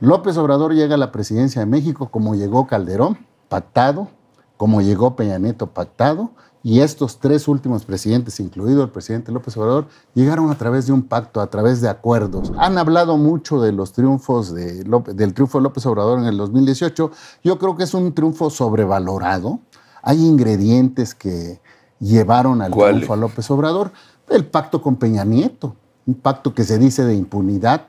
López Obrador llega a la presidencia de México como llegó Calderón, pactado, como llegó Peña Nieto, pactado, y estos tres últimos presidentes, incluido el presidente López Obrador, llegaron a través de un pacto, a través de acuerdos. Han hablado mucho de los triunfos del triunfo de López Obrador en el 2018. Yo creo que es un triunfo sobrevalorado. Hay ingredientes que llevaron al triunfo a López Obrador. El pacto con Peña Nieto, un pacto que se dice de impunidad,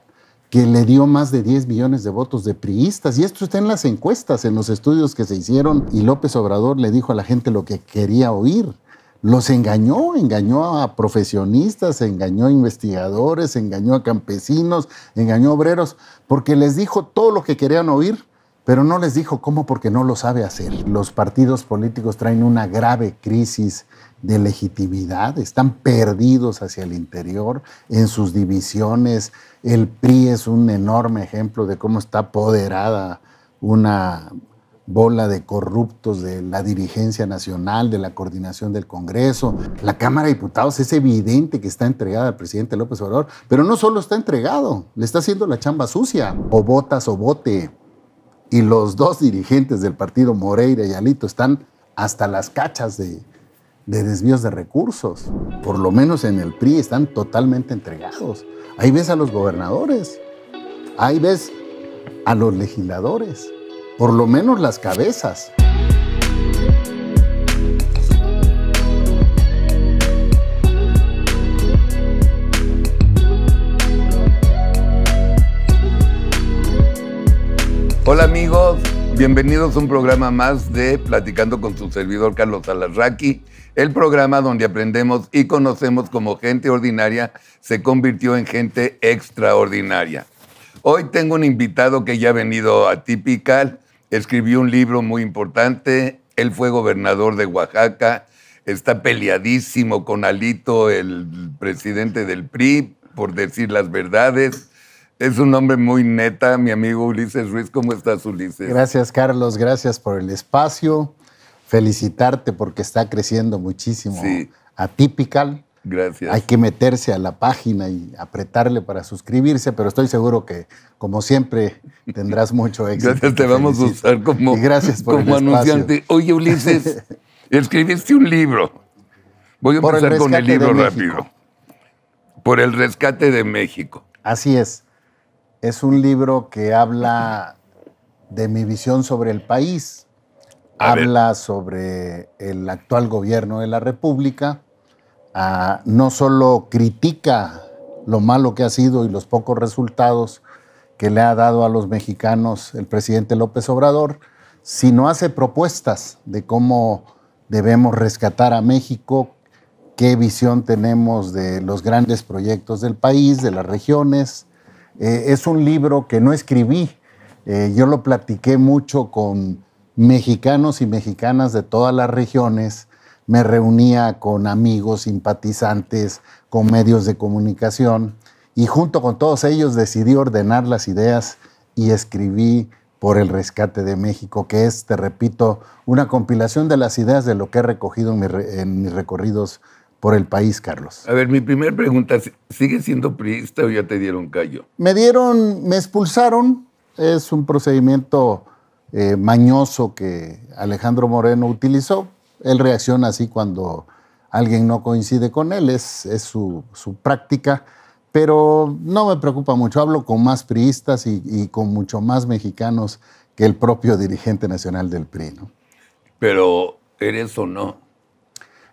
que le dio más de 10 millones de votos de priistas. Y esto está en las encuestas, en los estudios que se hicieron. Y López Obrador le dijo a la gente lo que quería oír. Los engañó, engañó a profesionistas, engañó a investigadores, engañó a campesinos, engañó a obreros, porque les dijo todo lo que querían oír, pero no les dijo cómo porque no lo sabe hacer. Los partidos políticos traen una grave crisis de legitimidad, están perdidos hacia el interior en sus divisiones. El PRI es un enorme ejemplo de cómo está apoderada una bola de corruptos de la dirigencia nacional, de la coordinación del Congreso, la Cámara de Diputados, es evidente que está entregada al presidente López Obrador, pero no solo está entregado, le está haciendo la chamba sucia, o botas o bote. Y los dos dirigentes del partido, Moreira y Alito, están hasta las cachas de, de desvíos de recursos. Por lo menos en el PRI están totalmente entregados. Ahí ves a los gobernadores, ahí ves a los legisladores, por lo menos las cabezas. Hola amigos, Bienvenidos a un programa más de Platicando con su servidor Carlos Alarraqui, el programa donde aprendemos y conocemos cómo gente ordinaria se convirtió en gente extraordinaria. Hoy tengo un invitado que ya ha venido a Tipical, escribió un libro muy importante, él fue gobernador de Oaxaca, está peleadísimo con Alito, el presidente del PRI, por decir las verdades. Es un hombre muy neta, mi amigo Ulises Ruiz. ¿Cómo estás, Ulises? Gracias, Carlos. Gracias por el espacio. Felicitarte porque está creciendo muchísimo. Sí. Atypical. Gracias. Hay que meterse a la página y apretarle para suscribirse, pero estoy seguro que, como siempre, tendrás mucho éxito. Gracias, te, vamos a usar como, anunciante. Oye, Ulises, escribiste un libro. Voy a empezar con el libro rápido. Por el rescate de México. Así es es un libro que habla de mi visión sobre el país, habla sobre el actual gobierno de la República, ah, no solo critica lo malo que ha sido y los pocos resultados que le ha dado a los mexicanos el presidente López Obrador, sino hace propuestas de cómo debemos rescatar a México, qué visión tenemos de los grandes proyectos del país, de las regiones, eh, es un libro que no escribí, eh, yo lo platiqué mucho con mexicanos y mexicanas de todas las regiones, me reunía con amigos, simpatizantes, con medios de comunicación y junto con todos ellos decidí ordenar las ideas y escribí por el rescate de México, que es, te repito, una compilación de las ideas de lo que he recogido en mis recorridos por el país, Carlos. A ver, mi primera pregunta, ¿sigue siendo priista o ya te dieron callo? Me dieron, me expulsaron, es un procedimiento eh, mañoso que Alejandro Moreno utilizó. Él reacciona así cuando alguien no coincide con él, es, su, práctica, pero no me preocupa mucho, hablo con más priistas y, y con mucho más mexicanos que el propio dirigente nacional del PRI. ¿no? Pero, ¿eres o no?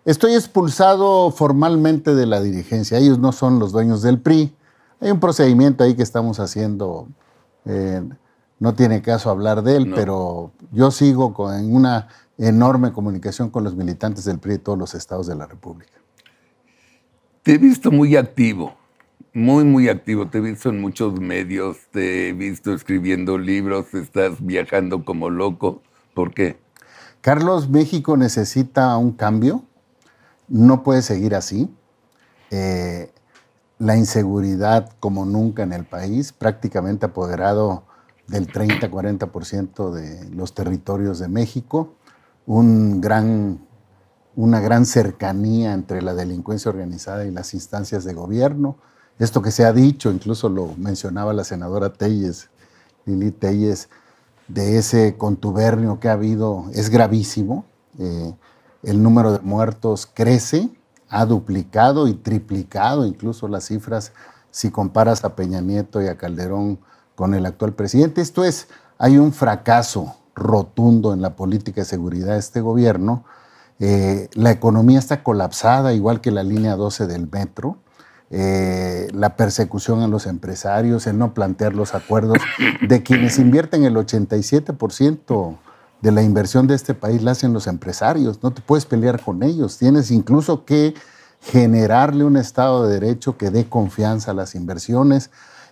Estoy expulsado formalmente de la dirigencia. Ellos no son los dueños del PRI. Hay un procedimiento ahí que estamos haciendo. Eh, no tiene caso hablar de él, pero yo sigo con, en una enorme comunicación con los militantes del PRI de todos los estados de la República. Te he visto muy activo, muy, muy activo. Te he visto en muchos medios, te he visto escribiendo libros, estás viajando como loco. ¿Por qué? Carlos, México necesita un cambio no puede seguir así. Eh, la inseguridad como nunca en el país, prácticamente apoderado del 30-40% de los territorios de México, una gran cercanía entre la delincuencia organizada y las instancias de gobierno. Esto que se ha dicho, incluso lo mencionaba la senadora Telles, Lili Telles, de ese contubernio que ha habido, es gravísimo. Eh, el número de muertos crece, ha duplicado y triplicado incluso las cifras si comparas a Peña Nieto y a Calderón con el actual presidente. Esto es, hay un fracaso rotundo en la política de seguridad de este gobierno. Eh, la economía está colapsada, igual que la línea 12 del metro. Eh, la persecución a los empresarios, el no plantear los acuerdos de quienes invierten el 87% de la inversión de este país la hacen los empresarios. No te puedes pelear con ellos. Tienes incluso que generarle un Estado de Derecho que dé confianza a las inversiones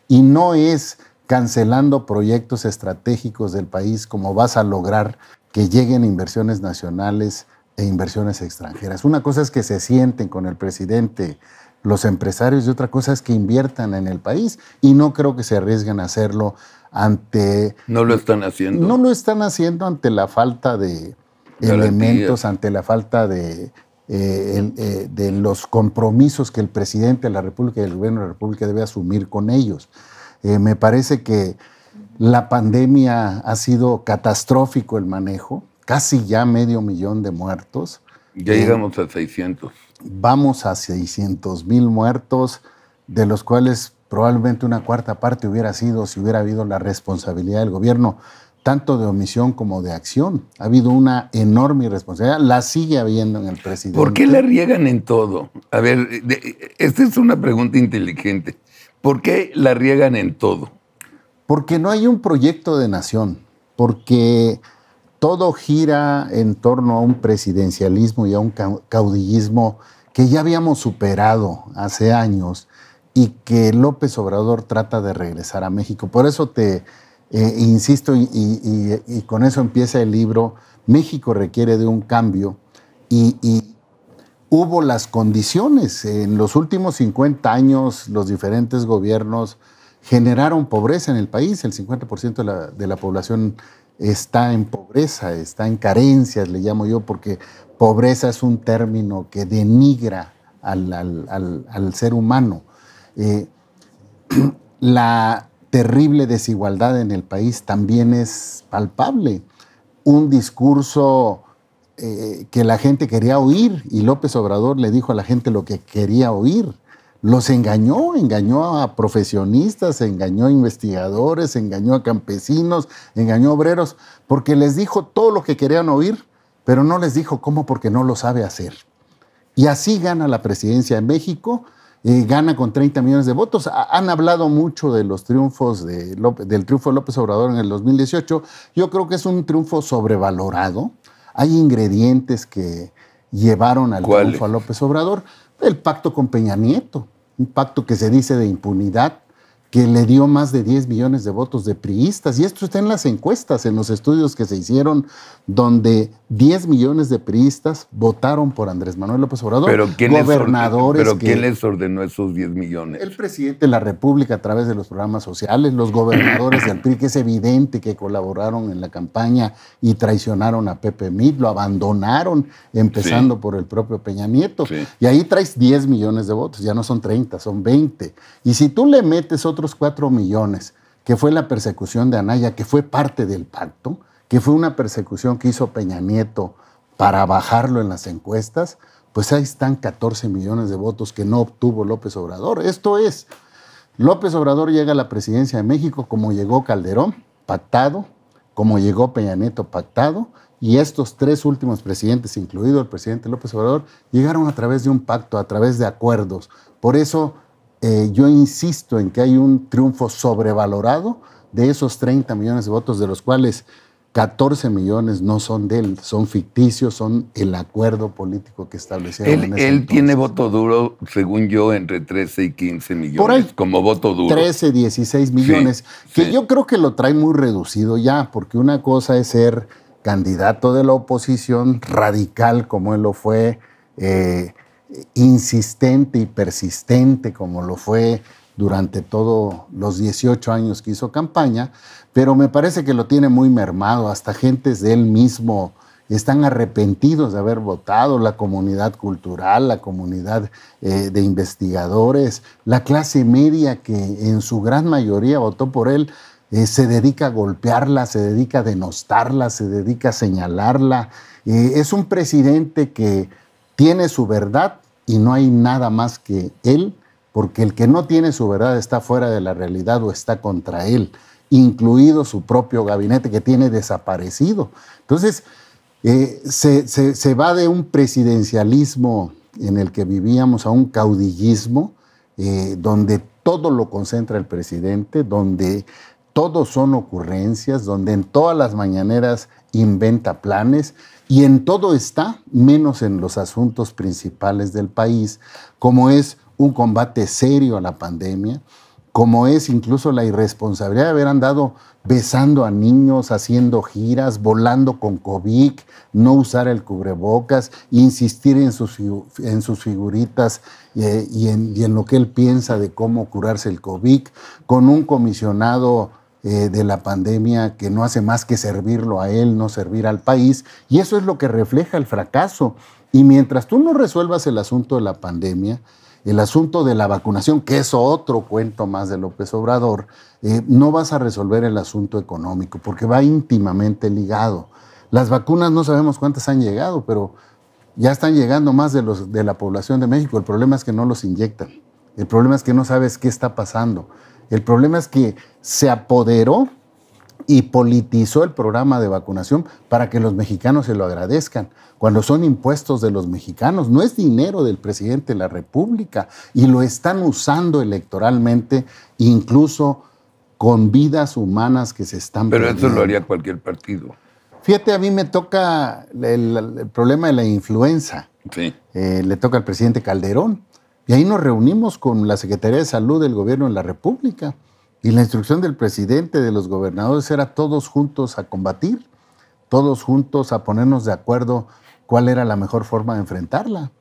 y no es cancelando proyectos estratégicos del país como vas a lograr que lleguen inversiones nacionales e inversiones extranjeras. Una cosa es que se sienten con el presidente los empresarios y otra cosa es que inviertan en el país y no creo que se arriesguen a hacerlo ante... No lo están haciendo. No lo están haciendo ante la falta de elementos, ante la falta de, eh, eh, de los compromisos que el presidente de la República y el gobierno de la República debe asumir con ellos. Eh, me parece que la pandemia ha sido catastrófico el manejo, casi ya medio millón de muertos. Ya llegamos a 600. Vamos a 600 mil muertos, de los cuales probablemente una cuarta parte hubiera sido si hubiera habido la responsabilidad del gobierno, tanto de omisión como de acción. Ha habido una enorme irresponsabilidad, la sigue habiendo en el presidente. ¿Por qué la riegan en todo? A ver, esta es una pregunta inteligente. ¿Por qué la riegan en todo? Porque no hay un proyecto de nación, porque todo gira en torno a un presidencialismo y a un caudillismo que ya habíamos superado hace años y que López Obrador trata de regresar a México. Por eso te eh, insisto y, con eso empieza el libro, México requiere de un cambio y, hubo las condiciones. En los últimos 50 años los diferentes gobiernos generaron pobreza en el país, el 50% de la, población está en pobreza, está en carencias, le llamo yo, porque pobreza es un término que denigra al ser humano. Eh, la terrible desigualdad en el país también es palpable. Un discurso eh, que la gente quería oír y López Obrador le dijo a la gente lo que quería oír. Los engañó, engañó a profesionistas, engañó a investigadores, engañó a campesinos, engañó a obreros, porque les dijo todo lo que querían oír, pero no les dijo cómo porque no lo sabe hacer. Y así gana la presidencia en México y gana con 30 millones de votos. han hablado mucho de los triunfos de del triunfo de López Obrador en el 2018. Yo creo que es un triunfo sobrevalorado. Hay ingredientes que llevaron al triunfo a López Obrador. El pacto con Peña Nieto, un pacto que se dice de impunidad, que le dio más de 10 millones de votos de priistas. Y esto está en las encuestas, en los estudios que se hicieron, donde 10 millones de priistas votaron por Andrés Manuel López Obrador, ¿Pero quién gobernadores. Les ordenó, ¿Pero quién les ordenó esos 10 millones? El presidente de la República a través de los programas sociales, los gobernadores del PRI, que es evidente que colaboraron en la campaña y traicionaron a Pepe Mit, lo abandonaron, empezando por el propio Peña Nieto. Y ahí traes 10 millones de votos, ya no son 30, son 20. Y si tú le metes otro cuatro millones, que fue la persecución de Anaya, que fue parte del pacto, que fue una persecución que hizo Peña Nieto para bajarlo en las encuestas, pues ahí están 14 millones de votos que no obtuvo López Obrador. Esto es, López Obrador llega a la presidencia de México como llegó Calderón, pactado, como llegó Peña Nieto, pactado, y estos tres últimos presidentes, incluido el presidente López Obrador, llegaron a través de un pacto, a través de acuerdos. Por eso eh, yo insisto en que hay un triunfo sobrevalorado de esos 30 millones de votos, de los cuales 14 millones no son de él, son ficticios, son el acuerdo político que establecieron. Él, tiene voto duro, según yo, entre 13 y 15 millones. como voto duro. 13, 16 millones, que yo creo que lo trae muy reducido ya, porque una cosa es ser candidato de la oposición, radical como él lo fue, eh, insistente y persistente como lo fue durante todos los 18 años que hizo campaña, pero me parece que lo tiene muy mermado, hasta gentes de él mismo están arrepentidos de haber votado, la comunidad cultural, la comunidad eh, de investigadores, la clase media que en su gran mayoría votó por él, eh, se dedica a golpearla, se dedica a denostarla, se dedica a señalarla. Eh, es un presidente que tiene su verdad, y no hay nada más que Él, porque el que no tiene su verdad está fuera de la realidad o está contra Él, incluido su propio gabinete que tiene desaparecido. Entonces, eh, se, va de un presidencialismo en el que vivíamos a un caudillismo, eh, donde todo lo concentra el presidente, donde todo son ocurrencias, donde en todas las mañaneras inventa planes, y en todo está, menos en los asuntos principales del país, como es un combate serio a la pandemia, como es incluso la irresponsabilidad de haber andado besando a niños, haciendo giras, volando con COVID, no usar el cubrebocas, insistir en sus, en sus figuritas eh, y, en, y en lo que él piensa de cómo curarse el COVID, con un comisionado eh, de la pandemia que no hace más que servirlo a él, no servir al país. Y eso es lo que refleja el fracaso. Y mientras tú no resuelvas el asunto de la pandemia, el asunto de la vacunación, que es otro cuento más de López Obrador, eh, no vas a resolver el asunto económico, porque va íntimamente ligado. Las vacunas no sabemos cuántas han llegado, pero ya están llegando más de, los, de la población de México. El problema es que no los inyectan. El problema es que no sabes qué está pasando. El problema es que se apoderó y politizó el programa de vacunación para que los mexicanos se lo agradezcan, cuando son impuestos de los mexicanos, no es dinero del presidente de la República y lo están usando electoralmente, incluso con vidas humanas que se están... Pero eso lo haría cualquier partido. Fíjate, a mí me toca el, problema de la influenza. Eh, le toca al presidente Calderón y ahí nos reunimos con la Secretaría de Salud del Gobierno de la República. Y la instrucción del presidente, de los gobernadores, era todos juntos a combatir, todos juntos a ponernos de acuerdo cuál era la mejor forma de enfrentarla.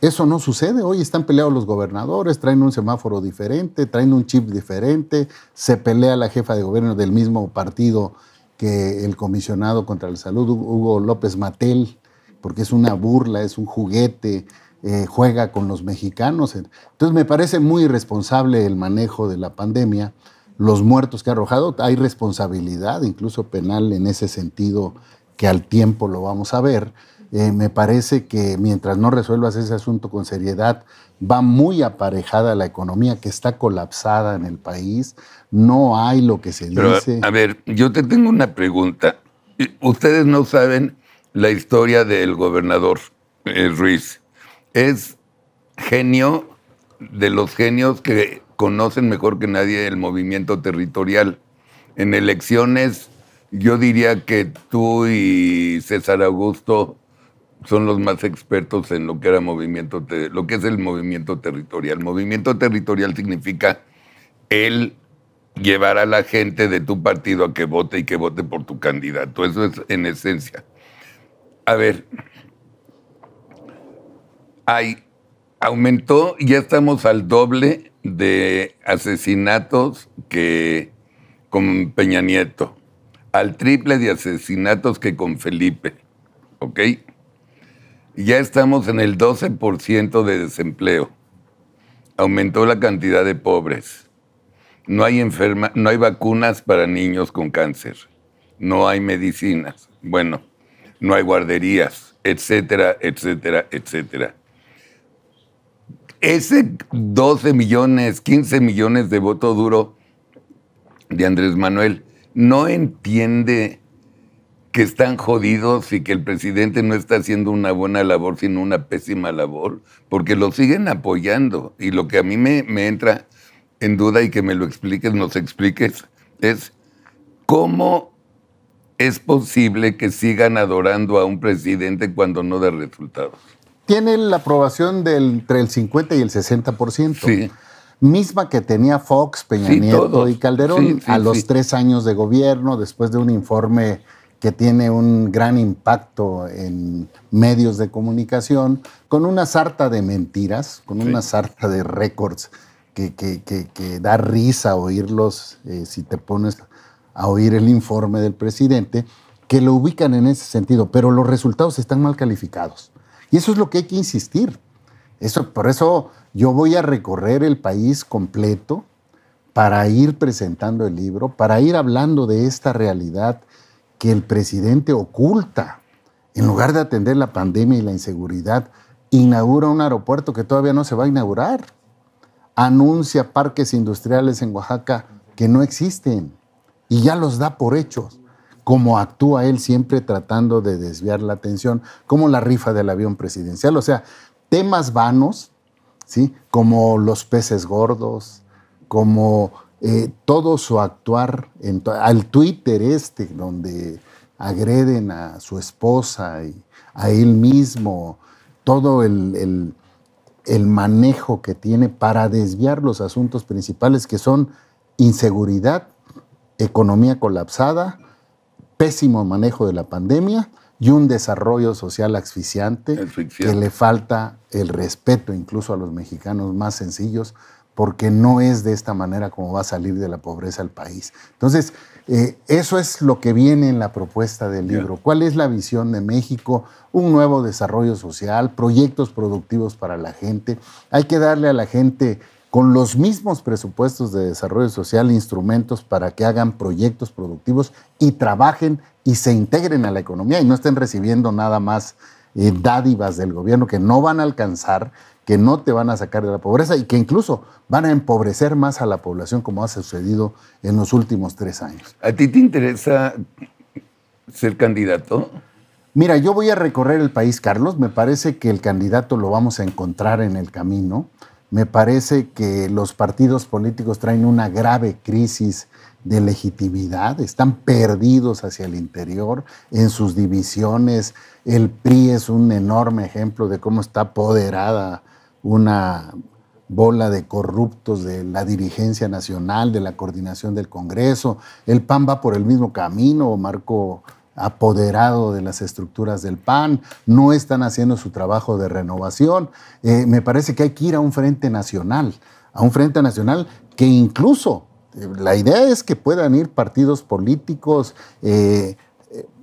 Eso no sucede. Hoy están peleados los gobernadores, traen un semáforo diferente, traen un chip diferente, se pelea la jefa de gobierno del mismo partido que el comisionado contra la salud, Hugo López Matel, porque es una burla, es un juguete, eh, juega con los mexicanos. Entonces me parece muy irresponsable el manejo de la pandemia, los muertos que ha arrojado, hay responsabilidad, incluso penal, en ese sentido que al tiempo lo vamos a ver. Eh, me parece que mientras no resuelvas ese asunto con seriedad, va muy aparejada la economía que está colapsada en el país. No hay lo que se dice. A ver, yo te tengo una pregunta. Ustedes no saben la historia del gobernador eh, Ruiz es genio de los genios que conocen mejor que nadie el movimiento territorial. En elecciones, yo diría que tú y César Augusto son los más expertos en lo que era movimiento, lo que es el movimiento territorial. Movimiento territorial significa el llevar a la gente de tu partido a que vote y que vote por tu candidato. Eso es en esencia. A ver, hay, aumentó, ya estamos al doble de asesinatos que con Peña Nieto, al triple de asesinatos que con Felipe, ¿ok? Ya estamos en el 12% de desempleo. Aumentó la cantidad de pobres. No hay, enferma, no hay vacunas para niños con cáncer. No hay medicinas. Bueno, no hay guarderías, etcétera, etcétera, etcétera ese 12 millones, 15 millones de voto duro de Andrés Manuel no entiende que están jodidos y que el presidente no está haciendo una buena labor, sino una pésima labor, porque lo siguen apoyando. Y lo que a mí me, entra en duda y que me lo expliques, nos expliques, es cómo es posible que sigan adorando a un presidente cuando no da resultados tiene la aprobación del entre el 50 y el 60%. Misma que tenía Fox, Peña Nieto y Calderón a los tres años de gobierno, después de un informe que tiene un gran impacto en medios de comunicación, con una sarta de mentiras, con una sarta de récords que, que, da risa oírlos eh, si te pones a oír el informe del presidente, que lo ubican en ese sentido, pero los resultados están mal calificados. Y eso es lo que hay que insistir. Eso, por eso yo voy a recorrer el país completo para ir presentando el libro, para ir hablando de esta realidad que el presidente oculta. En lugar de atender la pandemia y la inseguridad, inaugura un aeropuerto que todavía no se va a inaugurar. Anuncia parques industriales en Oaxaca que no existen y ya los da por hechos como actúa él siempre tratando de desviar la atención, como la rifa del avión presidencial, o sea, temas vanos, ¿sí? como los peces gordos, como eh, todo su actuar, al Twitter este, donde agreden a su esposa y a él mismo, todo el manejo que tiene para desviar los asuntos principales que son inseguridad, economía colapsada, pésimo manejo de la pandemia y un desarrollo social asfixiante, que le falta el respeto incluso a los mexicanos más sencillos, porque no es de esta manera como va a salir de la pobreza el país. Entonces, eh, eso es lo que viene en la propuesta del libro. ¿Cuál es la visión de México? Un nuevo desarrollo social, proyectos productivos para la gente. Hay que darle a la gente con los mismos presupuestos de desarrollo social, instrumentos para que hagan proyectos productivos y trabajen y se integren a la economía y no estén recibiendo nada más eh, dádivas del gobierno que no van a alcanzar, que no te van a sacar de la pobreza y que incluso van a empobrecer más a la población como ha sucedido en los últimos tres años. ¿A ti te interesa ser candidato? Mira, yo voy a recorrer el país, Carlos. Me parece que el candidato lo vamos a encontrar en el camino me parece que los partidos políticos traen una grave crisis de legitimidad, están perdidos hacia el interior en sus divisiones. El PRI es un enorme ejemplo de cómo está apoderada una bola de corruptos de la dirigencia nacional, de la coordinación del Congreso. El PAN va por el mismo camino, Marco apoderado de las estructuras del PAN, no están haciendo su trabajo de renovación. Eh, me parece que hay que ir a un frente nacional, a un frente nacional que incluso eh, la idea es que puedan ir partidos políticos, eh,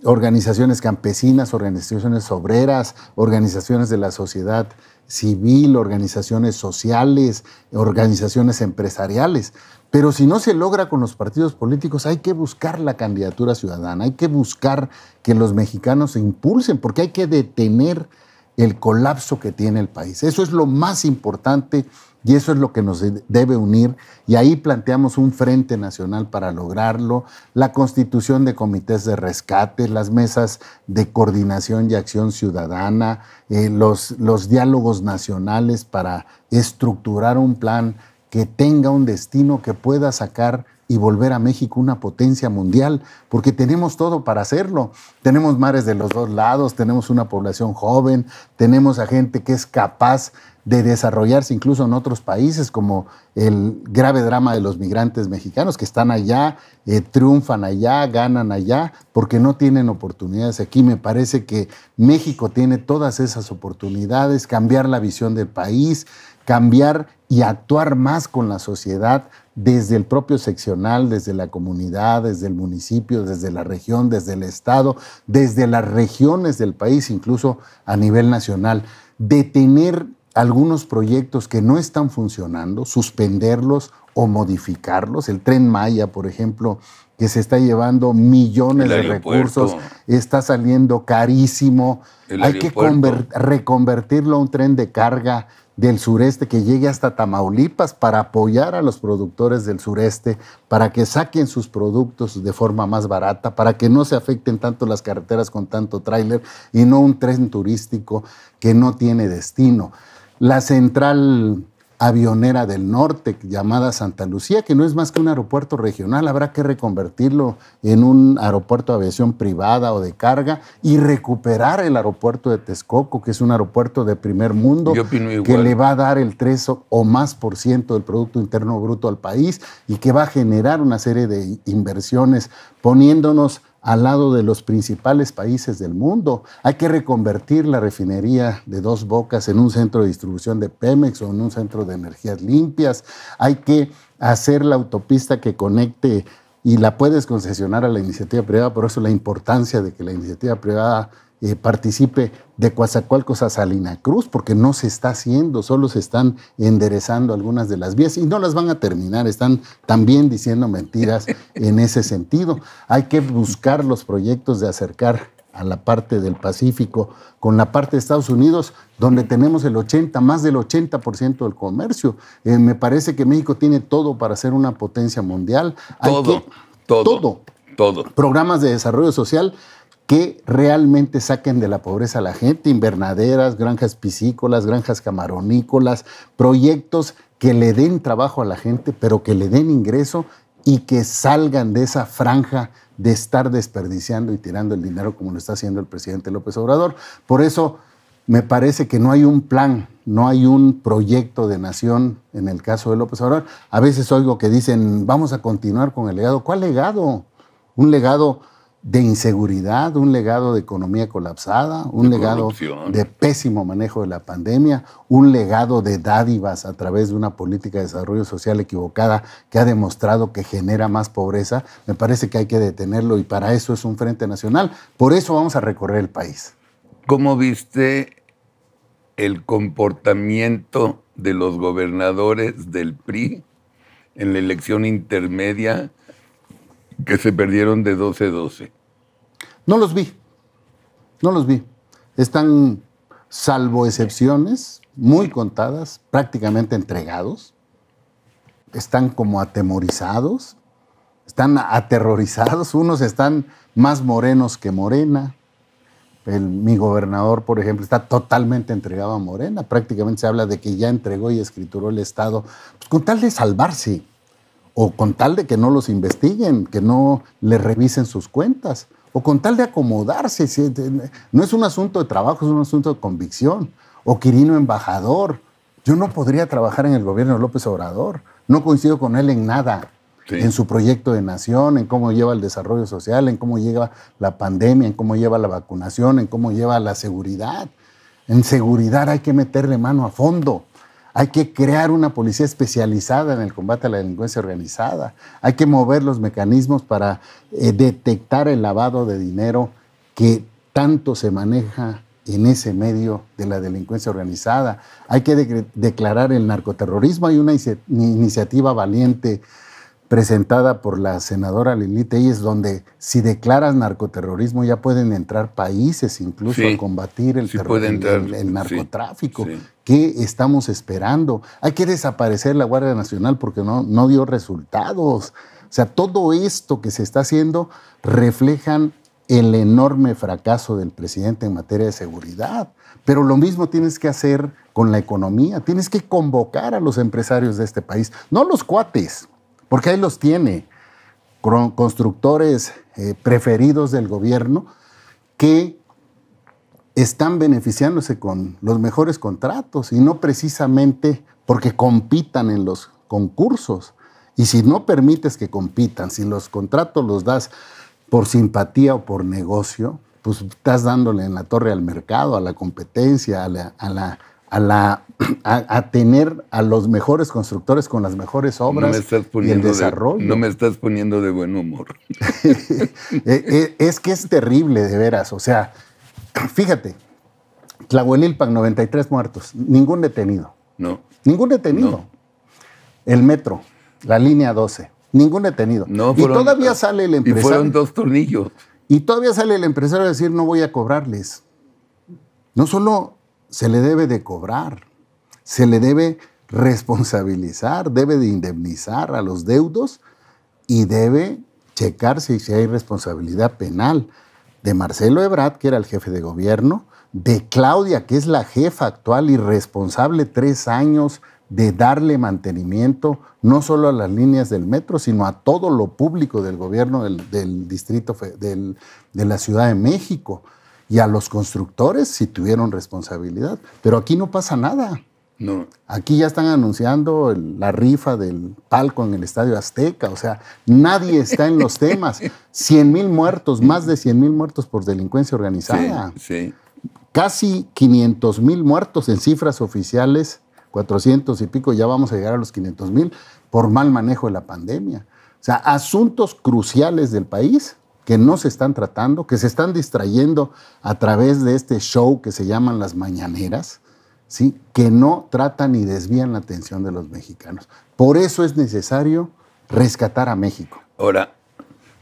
organizaciones campesinas, organizaciones obreras, organizaciones de la sociedad civil, organizaciones sociales, organizaciones empresariales, pero si no se logra con los partidos políticos, hay que buscar la candidatura ciudadana, hay que buscar que los mexicanos se impulsen, porque hay que detener el colapso que tiene el país. Eso es lo más importante y eso es lo que nos debe unir. Y ahí planteamos un frente nacional para lograrlo, la constitución de comités de rescate, las mesas de coordinación y acción ciudadana, eh, los, los diálogos nacionales para estructurar un plan que tenga un destino que pueda sacar y volver a México una potencia mundial, porque tenemos todo para hacerlo. Tenemos mares de los dos lados, tenemos una población joven, tenemos a gente que es capaz de desarrollarse incluso en otros países, como el grave drama de los migrantes mexicanos que están allá, eh, triunfan allá, ganan allá, porque no tienen oportunidades aquí. Me parece que México tiene todas esas oportunidades, cambiar la visión del país, cambiar y actuar más con la sociedad desde el propio seccional, desde la comunidad, desde el municipio, desde la región, desde el Estado, desde las regiones del país, incluso a nivel nacional. Detener algunos proyectos que no están funcionando, suspenderlos o modificarlos. El tren Maya, por ejemplo, que se está llevando millones de recursos, está saliendo carísimo. Hay que reconvertirlo a un tren de carga del sureste que llegue hasta Tamaulipas para apoyar a los productores del sureste, para que saquen sus productos de forma más barata, para que no se afecten tanto las carreteras con tanto tráiler y no un tren turístico que no tiene destino. La central avionera del norte llamada Santa Lucía, que no es más que un aeropuerto regional, habrá que reconvertirlo en un aeropuerto de aviación privada o de carga y recuperar el aeropuerto de Texcoco, que es un aeropuerto de primer mundo, que le va a dar el 3 o más por ciento del Producto Interno Bruto al país y que va a generar una serie de inversiones poniéndonos al lado de los principales países del mundo. Hay que reconvertir la refinería de dos bocas en un centro de distribución de Pemex o en un centro de energías limpias. Hay que hacer la autopista que conecte y la puedes concesionar a la iniciativa privada, por eso la importancia de que la iniciativa privada eh, participe de Coatzacoalcos a Salina Cruz, porque no se está haciendo, solo se están enderezando algunas de las vías y no las van a terminar, están también diciendo mentiras en ese sentido. Hay que buscar los proyectos de acercar a la parte del Pacífico con la parte de Estados Unidos, donde tenemos el 80, más del 80% del comercio. Eh, me parece que México tiene todo para ser una potencia mundial. todo, todo. Todo. Programas de desarrollo social que realmente saquen de la pobreza a la gente, invernaderas, granjas piscícolas, granjas camaronícolas, proyectos que le den trabajo a la gente, pero que le den ingreso y que salgan de esa franja de estar desperdiciando y tirando el dinero como lo está haciendo el presidente López Obrador. Por eso me parece que no hay un plan, no hay un proyecto de nación en el caso de López Obrador. A veces oigo que dicen, vamos a continuar con el legado. ¿Cuál legado? Un legado de inseguridad, un legado de economía colapsada, un legado de pésimo manejo de la pandemia, un legado de dádivas a través de una política de desarrollo social equivocada que ha demostrado que genera más pobreza, me parece que hay que detenerlo y para eso es un Frente Nacional. Por eso vamos a recorrer el país. ¿Cómo viste el comportamiento de los gobernadores del PRI en la elección intermedia? que se perdieron de 12-12. No los vi, no los vi. Están, salvo excepciones, muy contadas, prácticamente entregados. Están como atemorizados, están aterrorizados. Unos están más morenos que morena. El, mi gobernador, por ejemplo, está totalmente entregado a Morena. Prácticamente se habla de que ya entregó y escrituró el Estado, pues, con tal de salvarse o con tal de que no los investiguen, que no le revisen sus cuentas, o con tal de acomodarse. No es un asunto de trabajo, es un asunto de convicción. O Quirino embajador. Yo no podría trabajar en el gobierno de López Obrador. No coincido con él en nada. En su proyecto de nación, en cómo lleva el desarrollo social, en cómo lleva la pandemia, en cómo lleva la vacunación, en cómo lleva la seguridad. En seguridad hay que meterle mano a fondo. Hay que crear una policía especializada en el combate a la delincuencia organizada. Hay que mover los mecanismos para eh, detectar el lavado de dinero que tanto se maneja en ese medio de la delincuencia organizada. Hay que declarar el narcoterrorismo. Hay una iniciativa valiente presentada por la senadora Lili Telles, donde si declaras narcoterrorismo ya pueden entrar países incluso a combatir el, el, narcotráfico. ¿Qué estamos esperando? Hay que desaparecer la Guardia Nacional porque no, no dio resultados. O sea, todo esto que se está haciendo reflejan el enorme fracaso del presidente en materia de seguridad. Pero lo mismo tienes que hacer con la economía, tienes que convocar a los empresarios de este país, no los cuates, porque ahí los tiene, constructores eh, preferidos del gobierno que están beneficiándose con los mejores contratos y no precisamente porque compitan en los concursos. Y si no permites que compitan, si los contratos los das por simpatía o por negocio, pues estás dándole en la torre al mercado, a la competencia, a la a, a, tener a los mejores constructores con las mejores obras no y el desarrollo. no me estás poniendo de buen humor. Eh, eh, es que es terrible, de veras. O sea, fíjate, Tlahuelilpan, 93 muertos, ningún detenido. No. Ningún detenido. El metro, la línea 12, ningún detenido. No, y todavía sale el empresario. Y fueron dos tornillos. Y todavía sale el empresario a decir, no voy a cobrarles. No solo se le debe de cobrar, se le debe responsabilizar, debe de indemnizar a los deudos y debe checar si, hay responsabilidad penal de Marcelo Ebrard, que era el jefe de gobierno, de Claudia, que es la jefa actual y responsable tres años de darle mantenimiento no solo a las líneas del metro, sino a todo lo público del gobierno del, distrito de la Ciudad de México. Y a los constructores si tuvieron responsabilidad. Pero aquí no pasa nada. No. Aquí ya están anunciando la rifa del palco en el Estadio Azteca. O sea, nadie está en los temas. 100 mil muertos, más de 100 mil muertos por delincuencia organizada. Sí, Casi 500 mil muertos en cifras oficiales, 400 y pico, ya vamos a llegar a los 500 mil por mal manejo de la pandemia. O sea, asuntos cruciales del país que no se están tratando, que se están distrayendo a través de este show que se llaman las mañaneras, ¿sí? que no tratan y desvían la atención de los mexicanos. Por eso es necesario rescatar a México. Ahora,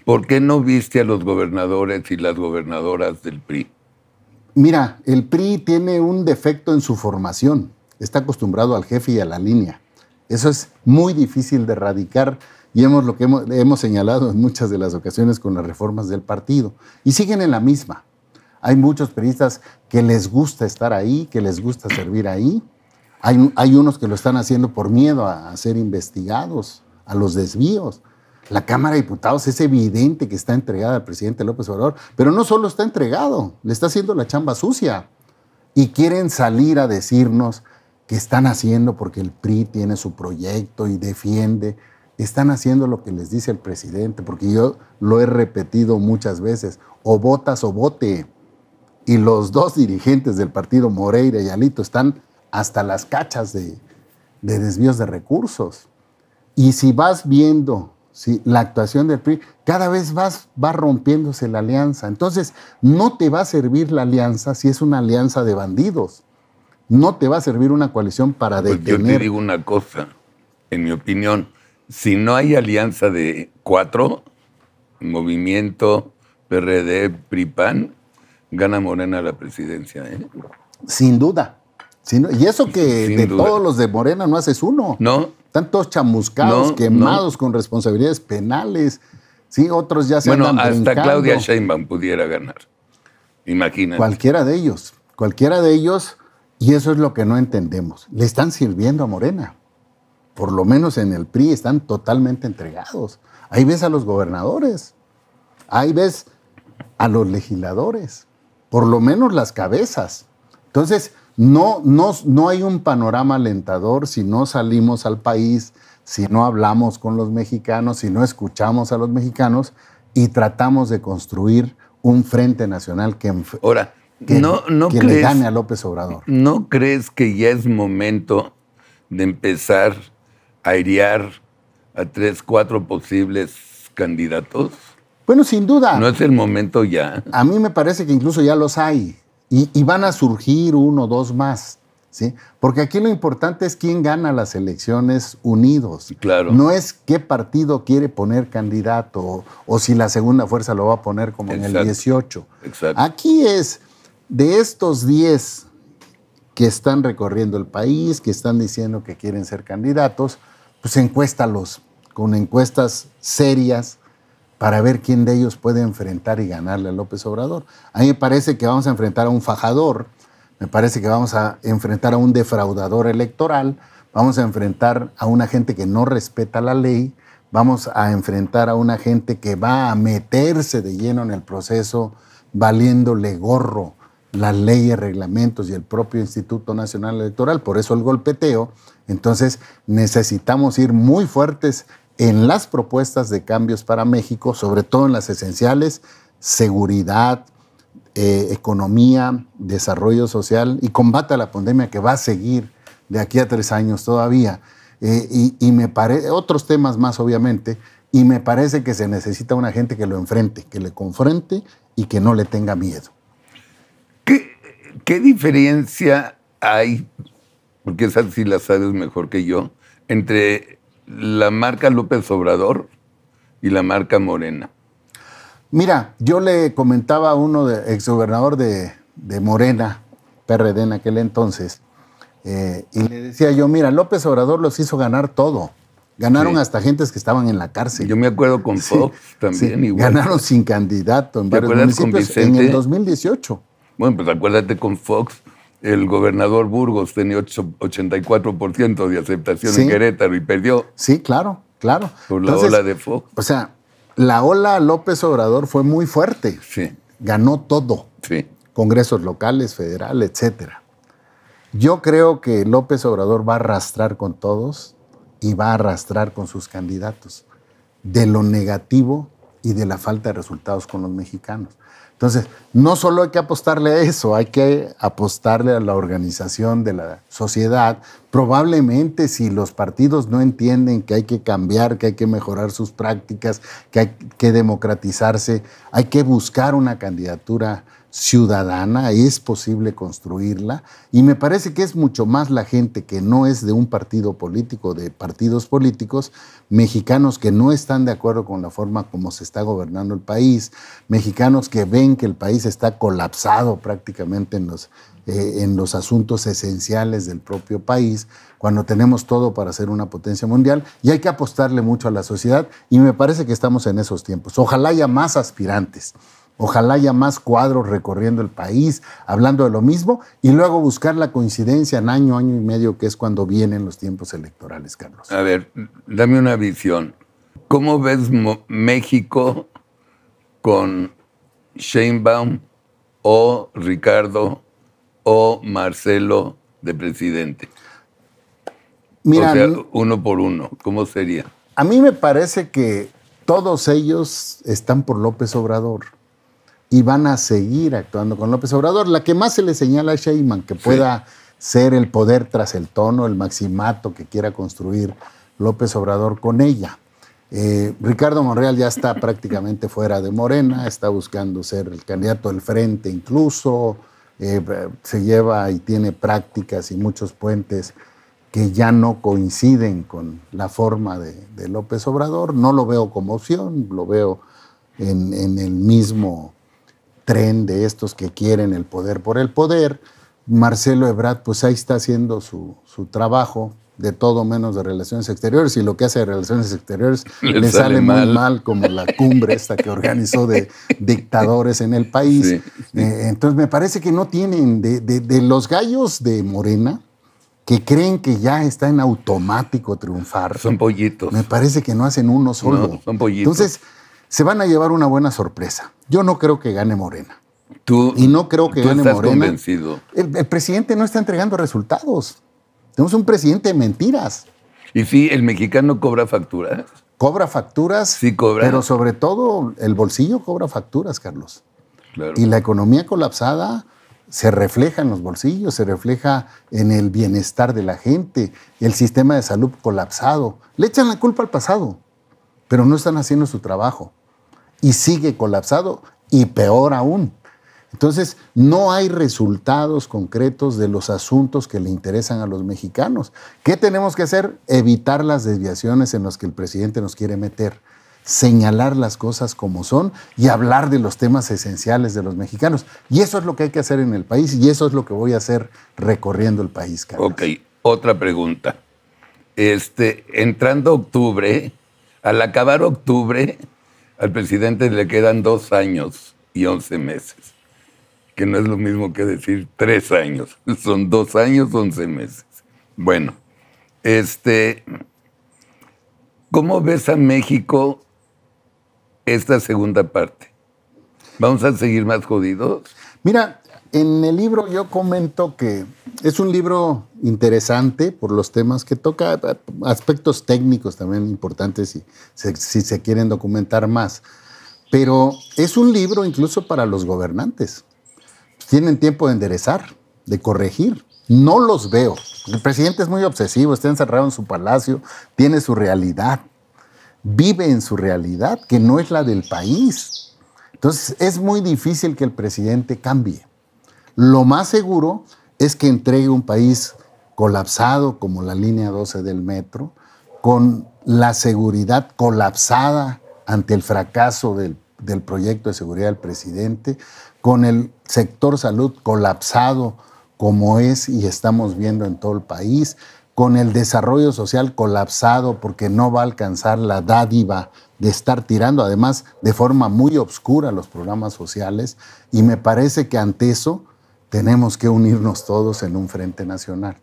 ¿por qué no viste a los gobernadores y las gobernadoras del PRI? Mira, el PRI tiene un defecto en su formación. Está acostumbrado al jefe y a la línea. Eso es muy difícil de erradicar y hemos lo que hemos, señalado en muchas de las ocasiones con las reformas del partido. Y siguen en la misma. Hay muchos periodistas que les gusta estar ahí, que les gusta servir ahí. Hay, hay unos que lo están haciendo por miedo a, a, ser investigados, a los desvíos. La Cámara de Diputados es evidente que está entregada al presidente López Obrador, pero no solo está entregado, le está haciendo la chamba sucia. Y quieren salir a decirnos que están haciendo porque el PRI tiene su proyecto y defiende están haciendo lo que les dice el presidente, porque yo lo he repetido muchas veces, o votas o vote. Y los dos dirigentes del partido, Moreira y Alito, están hasta las cachas de, desvíos de recursos. Y si vas viendo si la actuación del PRI, cada vez vas, va rompiéndose la alianza. Entonces, no te va a servir la alianza si es una alianza de bandidos. No te va a servir una coalición para detener. Pues yo te digo una cosa, en mi opinión, si no hay alianza de cuatro, movimiento PRD, PRIPAN, gana Morena la presidencia. ¿eh? Sin duda. y eso que de todos los de Morena no haces uno. No. Están todos chamuscados, quemados con responsabilidades penales. Sí, otros ya se bueno, hasta Claudia Sheinbaum pudiera ganar. Imagínate. Cualquiera de ellos, cualquiera de ellos, y eso es lo que no entendemos. Le están sirviendo a Morena por lo menos en el PRI, están totalmente entregados. Ahí ves a los gobernadores, ahí ves a los legisladores, por lo menos las cabezas. Entonces, no, no, no hay un panorama alentador si no salimos al país, si no hablamos con los mexicanos, si no escuchamos a los mexicanos y tratamos de construir un frente nacional que, Ahora, que, no, le gane a López Obrador. ¿No crees que ya es momento de empezar airear a tres, cuatro posibles candidatos? Bueno, sin duda. No es el momento ya. A mí me parece que incluso ya los hay y, van a surgir uno o dos más. ¿Sí? Porque aquí lo importante es quién gana las elecciones unidos. Claro. No es qué partido quiere poner candidato o, si la segunda fuerza lo va a poner como en el 18. Aquí es de estos 10 que están recorriendo el país, que están diciendo que quieren ser candidatos, pues encuéstalos con encuestas serias para ver quién de ellos puede enfrentar y ganarle a López Obrador. A mí me parece que vamos a enfrentar a un fajador, me parece que vamos a enfrentar a un defraudador electoral, vamos a enfrentar a una gente que no respeta la ley, vamos a enfrentar a una gente que va a meterse de lleno en el proceso valiéndole gorro las leyes, reglamentos y el propio Instituto Nacional Electoral, por eso el golpeteo. Entonces necesitamos ir muy fuertes en las propuestas de cambios para México, sobre todo en las esenciales, seguridad, eh, economía, desarrollo social y combate a la pandemia que va a seguir de aquí a tres años todavía. Eh, y, me parece, otros temas más obviamente, y me parece que se necesita una gente que lo enfrente, que le confronte y que no le tenga miedo. ¿Qué diferencia hay, porque esa sí la sabes mejor que yo, entre la marca López Obrador y la marca Morena? Mira, yo le comentaba a uno de, exgobernador de, Morena, PRD en aquel entonces, eh, y le decía yo, mira, López Obrador los hizo ganar todo. Ganaron hasta gentes que estaban en la cárcel. Yo me acuerdo con Fox también. Ganaron sin candidato en varios municipios en el 2018. Bueno, pues acuérdate con Fox, el gobernador Burgos tenía 84% de aceptación en Querétaro y perdió. Sí, claro, claro. Por la ola de Fox. O sea, la ola López Obrador fue muy fuerte. Sí. Ganó todo. Sí. Congresos locales, federal, etcétera. Yo creo que López Obrador va a arrastrar con todos y va a arrastrar con sus candidatos de lo negativo y de la falta de resultados con los mexicanos. Entonces, no solo hay que apostarle a eso, hay que apostarle a la organización de la sociedad. Probablemente si los partidos no entienden que hay que cambiar, que hay que mejorar sus prácticas, que hay que democratizarse, hay que buscar una candidatura ciudadana, es posible construirla y me parece que es mucho más la gente que no es de un partido político, de partidos políticos, mexicanos que no están de acuerdo con la forma como se está gobernando el país, mexicanos que ven que el país está colapsado prácticamente en los, eh, en los asuntos esenciales del propio país, cuando tenemos todo para ser una potencia mundial y hay que apostarle mucho a la sociedad y me parece que estamos en esos tiempos. Ojalá haya más aspirantes. Ojalá haya más cuadros recorriendo el país, hablando de lo mismo, y luego buscar la coincidencia en año, año y medio, que es cuando vienen los tiempos electorales, Carlos. A ver, dame una visión. ¿Cómo ves México con Sheinbaum o Ricardo o Marcelo de presidente? Mira, uno por uno, ¿cómo sería? A mí me parece que todos ellos están por López Obrador y van a seguir actuando con López Obrador. La que más se le señala a Sheinman, que pueda ser el poder tras el tono, el maximato que quiera construir López Obrador con ella. Eh, Ricardo Monreal ya está prácticamente fuera de Morena, está buscando ser el candidato del frente incluso, eh, se lleva y tiene prácticas y muchos puentes que ya no coinciden con la forma de, López Obrador. No lo veo como opción, lo veo en el mismo tren de estos que quieren el poder por el poder. Marcelo Ebrard, pues ahí está haciendo su, trabajo de todo menos de relaciones exteriores y lo que hace de relaciones exteriores le, sale, muy mal. mal, como la cumbre esta que organizó de dictadores en el país. Eh, entonces me parece que no tienen, de, los gallos de Morena, que creen que ya está en automático triunfar. Son pollitos. Me parece que no hacen uno solo. son pollitos. Entonces, se van a llevar una buena sorpresa. Yo no creo que gane Morena. Tú, y no creo que gane Morena. El, presidente no está entregando resultados. Tenemos un presidente de mentiras. ¿Y sí, el mexicano cobra facturas? Cobra facturas, sí, cobra. pero sobre todo el bolsillo cobra facturas, Carlos. Y la economía colapsada se refleja en los bolsillos, se refleja en el bienestar de la gente, el sistema de salud colapsado. Le echan la culpa al pasado, pero no están haciendo su trabajo y sigue colapsado y peor aún. Entonces, no hay resultados concretos de los asuntos que le interesan a los mexicanos. ¿Qué tenemos que hacer? Evitar las desviaciones en las que el presidente nos quiere meter, señalar las cosas como son y hablar de los temas esenciales de los mexicanos. Y eso es lo que hay que hacer en el país y eso es lo que voy a hacer recorriendo el país. Carlos. Ok, otra pregunta. Este, entrando octubre, al acabar octubre, al presidente le quedan dos años y once meses, que no es lo mismo que decir tres años, son dos años, once meses. Bueno, este, ¿cómo ves a México esta segunda parte? ¿Vamos a seguir más jodidos? Mira, en el libro yo comento que es un libro interesante por los temas que toca, aspectos técnicos también importantes si, si se quieren documentar más. Pero es un libro incluso para los gobernantes. Tienen tiempo de enderezar, de corregir. No los veo. El presidente es muy obsesivo, está encerrado en su palacio, tiene su realidad, vive en su realidad, que no es la del país. Entonces es muy difícil que el presidente cambie lo más seguro es que entregue un país colapsado como la línea 12 del metro, con la seguridad colapsada ante el fracaso del, proyecto de seguridad del presidente, con el sector salud colapsado como es y estamos viendo en todo el país, con el desarrollo social colapsado porque no va a alcanzar la dádiva de estar tirando, además de forma muy obscura los programas sociales, y me parece que ante eso tenemos que unirnos todos en un frente nacional.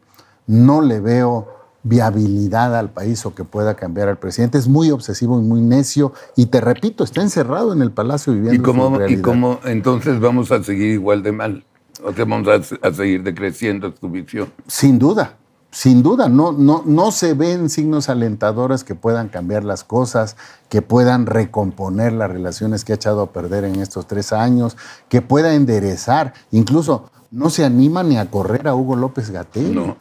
No le veo viabilidad al país o que pueda cambiar al presidente. Es muy obsesivo y muy necio. Y te repito, está encerrado en el Palacio viviendo. ¿Y cómo, ¿y cómo entonces vamos a seguir igual de mal? ¿O sea, vamos a, seguir decreciendo su visión? Sin duda, sin duda, no, no, no se ven signos alentadores que puedan cambiar las cosas, que puedan recomponer las relaciones que ha echado a perder en estos tres años, que pueda enderezar. Incluso no se anima ni a correr a Hugo López Gatell. No.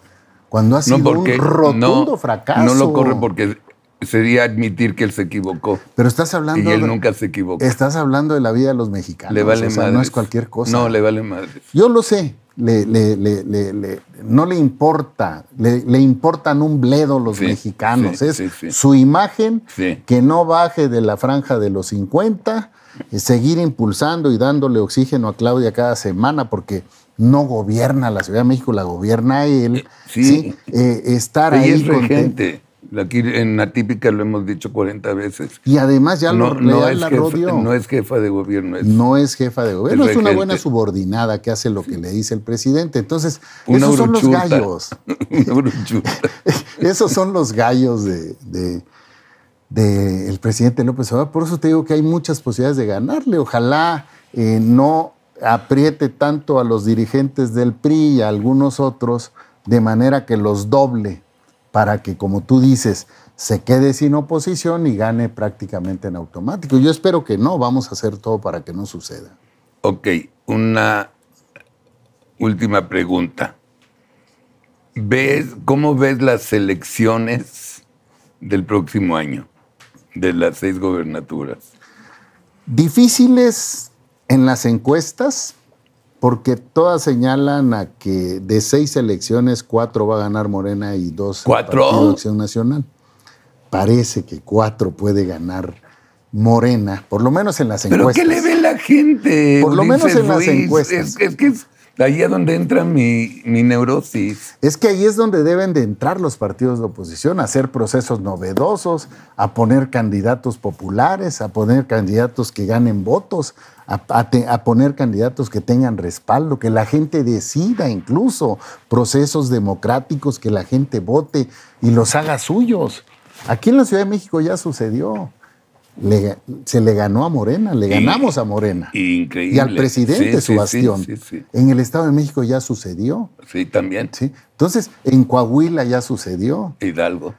Cuando ha sido un rotundo fracaso. No lo corre porque sería admitir que él se equivocó. Pero estás hablando. Y él de, nunca se equivocó. Estás hablando de la vida de los mexicanos. Le vale o No es cualquier cosa. No, le vale madre. Yo lo sé. no le importa, le, importan un bledo los mexicanos. es su imagen que no baje de la franja de los 50, eh, seguir impulsando y dándole oxígeno a Claudia cada semana, porque no gobierna la Ciudad de México, la gobierna él. Eh, sí, eh, estar ahí. Es regente. Aquí en la típica lo hemos dicho 40 veces. Y además ya lo no es, no es jefa de gobierno. no es jefa de gobierno, es, es una buena subordinada que hace lo que le dice el presidente. Entonces, esos son los gallos. esos son los gallos del de, presidente López Obrador. Por eso te digo que hay muchas posibilidades de ganarle. Ojalá eh, no apriete tanto a los dirigentes del PRI y a algunos otros, de manera que los doble para que, como tú dices, se quede sin oposición y gane prácticamente en automático. Yo espero que no, vamos a hacer todo para que no suceda. Ok, una última pregunta. ¿Ves, ¿Cómo ves las elecciones del próximo año, de las seis gobernaturas? Difíciles en las encuestas, porque todas señalan a que de seis elecciones, cuatro va a ganar Morena y dos ¿Cuatro? El Partido Nacional. Parece que cuatro puede ganar Morena, por lo menos en las encuestas. ¿Pero qué le ve la gente? Por lo menos en las encuestas. que Ahí es donde entra mi, neurosis. Es que ahí es donde deben de entrar los partidos de oposición, a hacer procesos novedosos, a poner candidatos populares, a poner candidatos que ganen votos, a poner candidatos que tengan respaldo, que la gente decida incluso procesos democráticos, que la gente vote y los haga suyos. Aquí en la Ciudad de México ya sucedió se le ganó a Morena, le ganamos a Morena. Increíble. Y al presidente su Sebastián. en el Estado de México ya sucedió. Sí, también. Entonces, en Coahuila ya sucedió. Hidalgo.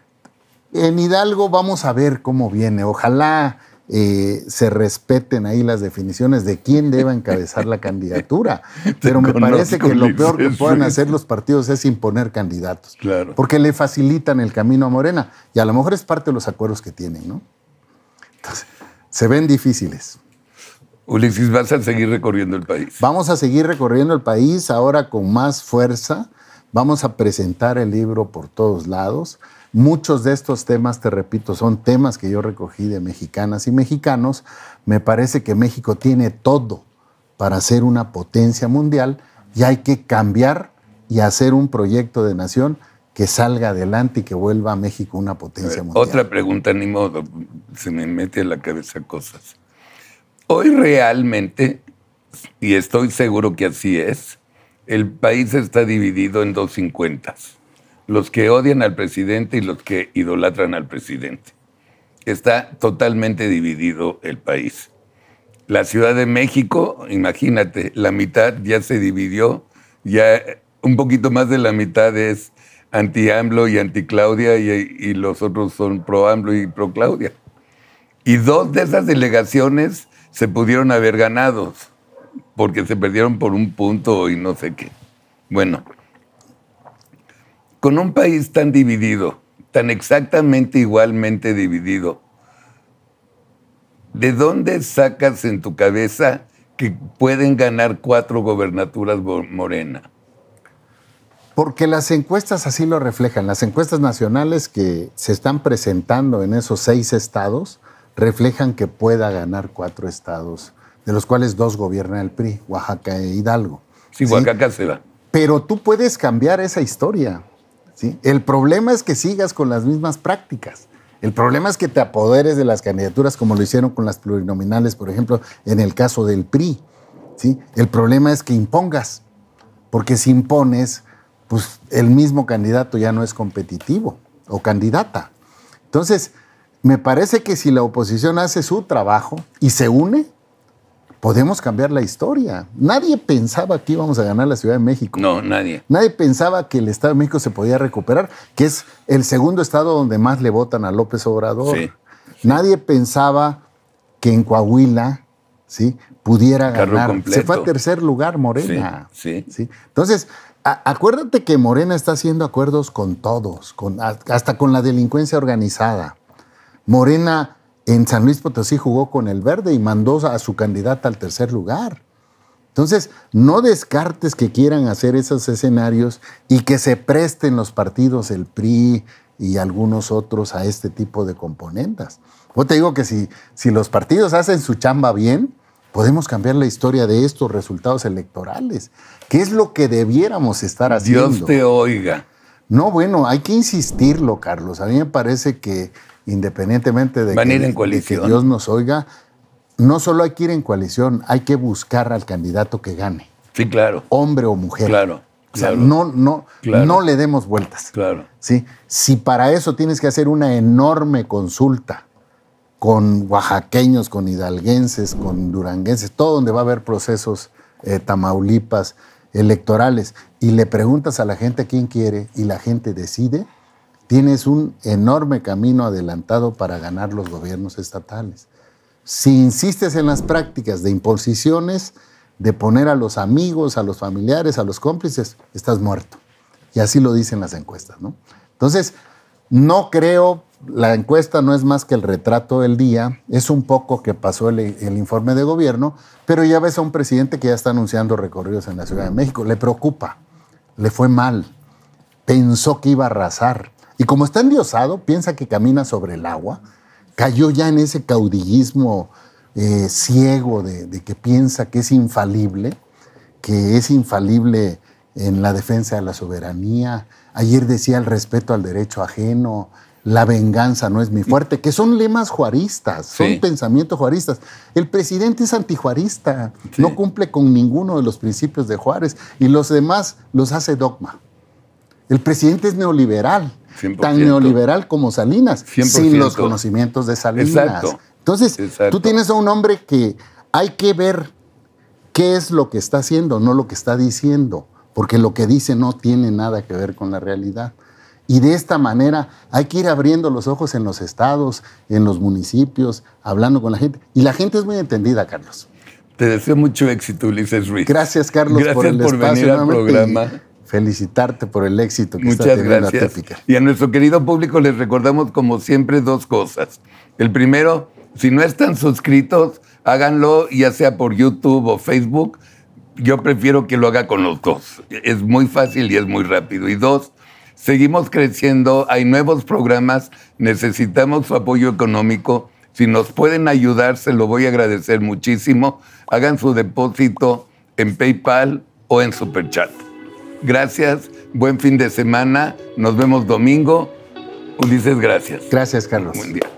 En Hidalgo vamos a ver cómo viene. Ojalá eh, se respeten ahí las definiciones de quién deba encabezar la candidatura. Pero me parece que lo peor que pueden hacer los partidos es imponer candidatos. Claro. Porque le facilitan el camino a Morena. Y a lo mejor es parte de los acuerdos que tienen, ¿no? Se ven difíciles. Ulises, vas a seguir recorriendo el país. Vamos a seguir recorriendo el país ahora con más fuerza. Vamos a presentar el libro por todos lados. Muchos de estos temas, te repito, son temas que yo recogí de mexicanas y mexicanos. Me parece que México tiene todo para ser una potencia mundial y hay que cambiar y hacer un proyecto de nación que salga adelante y que vuelva a México una potencia eh, mundial. Otra pregunta, ni modo se me mete a la cabeza cosas. Hoy realmente, y estoy seguro que así es, el país está dividido en dos cincuentas. Los que odian al presidente y los que idolatran al presidente. Está totalmente dividido el país. La Ciudad de México, imagínate, la mitad ya se dividió, ya un poquito más de la mitad es anti-AMLO y anti-Claudia y, los otros son pro-AMLO y pro-Claudia. Y dos de esas delegaciones se pudieron haber ganado, porque se perdieron por un punto y no sé qué. Bueno, con un país tan dividido, tan exactamente igualmente dividido, ¿de dónde sacas en tu cabeza que pueden ganar cuatro gobernaturas morena? Porque las encuestas así lo reflejan. Las encuestas nacionales que se están presentando en esos seis estados reflejan que pueda ganar cuatro estados, de los cuales dos gobierna el PRI, Oaxaca e Hidalgo. Sí, Oaxaca se va. Pero tú puedes cambiar esa historia. ¿sí? El problema es que sigas con las mismas prácticas. El problema es que te apoderes de las candidaturas como lo hicieron con las plurinominales, por ejemplo, en el caso del PRI. ¿sí? El problema es que impongas, porque si impones, pues el mismo candidato ya no es competitivo o candidata. Entonces, me parece que si la oposición hace su trabajo y se une, podemos cambiar la historia. Nadie pensaba que íbamos a ganar la Ciudad de México. No, nadie. Nadie pensaba que el Estado de México se podía recuperar, que es el segundo estado donde más le votan a López Obrador. Nadie pensaba que en Coahuila ¿sí? pudiera ganar. Se fue a tercer lugar Morena. Sí, sí. Entonces, acuérdate que Morena está haciendo acuerdos con todos, con, hasta con la delincuencia organizada. Morena en San Luis Potosí jugó con el verde y mandó a su candidata al tercer lugar. Entonces, no descartes que quieran hacer esos escenarios y que se presten los partidos, el PRI y algunos otros, a este tipo de componentes. Yo te digo que si, si los partidos hacen su chamba bien, podemos cambiar la historia de estos resultados electorales. ¿Qué es lo que debiéramos estar haciendo? Dios te oiga. No, bueno, hay que insistirlo, Carlos. A mí me parece que independientemente de, que, Dios nos oiga, no solo hay que ir en coalición, hay que buscar al candidato que gane. Sí, claro. Hombre o mujer. Claro. O sea, no, no, no le demos vueltas. Claro. ¿sí? Si para eso tienes que hacer una enorme consulta con oaxaqueños, con hidalguenses, con duranguenses, todo donde va a haber procesos eh, tamaulipas electorales, y le preguntas a la gente quién quiere y la gente decide, tienes un enorme camino adelantado para ganar los gobiernos estatales. Si insistes en las prácticas de imposiciones, de poner a los amigos, a los familiares, a los cómplices, estás muerto. Y así lo dicen las encuestas, ¿no? Entonces, no creo, la encuesta no es más que el retrato del día, es un poco que pasó el, el informe de gobierno, pero ya ves a un presidente que ya está anunciando recorridos en la Ciudad de México, le preocupa, le fue mal, pensó que iba a arrasar, y como está endiosado, piensa que camina sobre el agua, cayó ya en ese caudillismo eh, ciego de, que piensa que es infalible, que es infalible en la defensa de la soberanía. Ayer decía el respeto al derecho ajeno, la venganza no es mi fuerte, que son lemas juaristas, son pensamientos juaristas. El presidente es antijuarista, no cumple con ninguno de los principios de Juárez y los demás los hace dogma. El presidente es neoliberal, tan neoliberal como Salinas, sin los conocimientos de Salinas. Entonces, tú tienes a un hombre que hay que ver qué es lo que está haciendo, no lo que está diciendo, porque lo que dice no tiene nada que ver con la realidad. Y de esta manera hay que ir abriendo los ojos en los estados, en los municipios, hablando con la gente. Y la gente es muy entendida, Carlos. Te deseo mucho éxito, Ulises Ruiz. Gracias, Carlos, por el por espacio, venir al programa felicitarte por el éxito que Muchas está teniendo gracias. la Y a nuestro querido público les recordamos, como siempre, dos cosas. El primero, si no están suscritos, háganlo ya sea por YouTube o Facebook. Yo prefiero que lo haga con los dos. Es muy fácil y es muy rápido. Y dos, seguimos creciendo, hay nuevos programas, necesitamos su apoyo económico. Si nos pueden ayudar, se lo voy a agradecer muchísimo. Hagan su depósito en PayPal o en Superchat. Gracias, buen fin de semana. Nos vemos domingo. Ulises, gracias. Gracias, Carlos. Buen día.